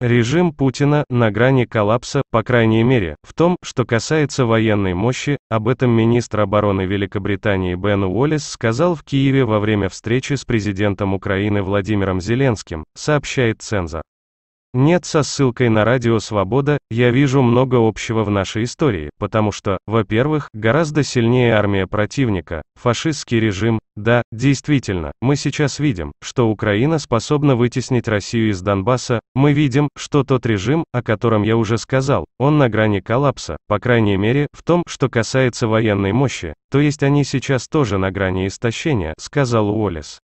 Режим Путина на грани коллапса, по крайней мере, в том, что касается военной мощи, об этом министр обороны Великобритании Бен Уоллес сказал в Киеве во время встречи с президентом Украины Владимиром Зеленским, сообщает Ценза. Нет, со ссылкой на Радио Свобода, я вижу много общего в нашей истории, потому что, во-первых, гораздо сильнее армия противника, фашистский режим, да, действительно, мы сейчас видим, что Украина способна вытеснить Россию из Донбасса, мы видим, что тот режим, о котором я уже сказал, он на грани коллапса, по крайней мере, в том, что касается военной мощи, то есть они сейчас тоже на грани истощения, сказал Уоллес.